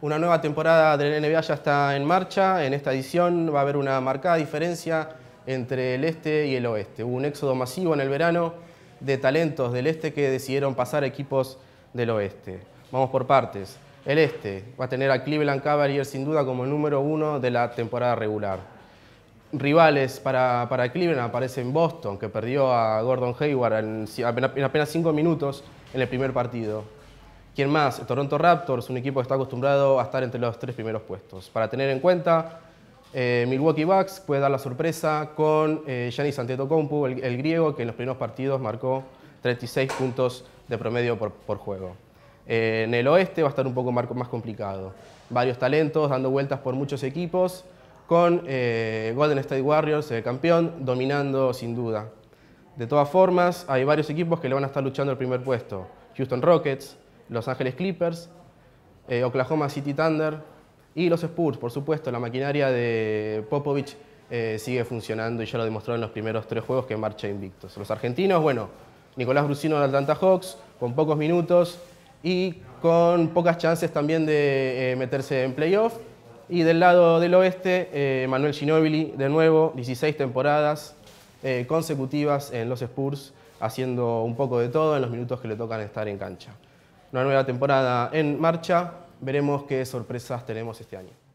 una nueva temporada del NBA ya está en marcha. En esta edición va a haber una marcada diferencia entre el este y el oeste. Hubo un éxodo masivo en el verano de talentos del este que decidieron pasar a equipos del oeste. Vamos por partes. El este va a tener a Cleveland Cavaliers sin duda como el número uno de la temporada regular. Rivales para, para Cleveland aparecen Boston, que perdió a Gordon Hayward en apenas cinco minutos en el primer partido. ¿Quién más? Toronto Raptors, un equipo que está acostumbrado a estar entre los tres primeros puestos. Para tener en cuenta, eh, Milwaukee Bucks puede dar la sorpresa con eh, Giannis Compu, el, griego, que en los primeros partidos marcó 36 puntos de promedio por, juego. Eh, en el oeste va a estar un poco más, más, complicado. Varios talentos dando vueltas por muchos equipos, con Golden State Warriors, el campeón, dominando sin duda. De todas formas, hay varios equipos que le van a estar luchando el primer puesto. Houston Rockets, los Ángeles Clippers, eh, Oklahoma City Thunder y los Spurs, por supuesto. La maquinaria de Popovich eh, sigue funcionando y ya lo demostró en los primeros tres juegos que marcha invictos. Los argentinos, bueno, Nicolás Brusino de Atlanta Hawks, con pocos minutos y con pocas chances también de eh, meterse en playoff. Y del lado del oeste, Manuel Ginobili de nuevo, 16 temporadas consecutivas en los Spurs, haciendo un poco de todo en los minutos que le tocan estar en cancha una nueva temporada en marcha. Veremos qué sorpresas tenemos este año.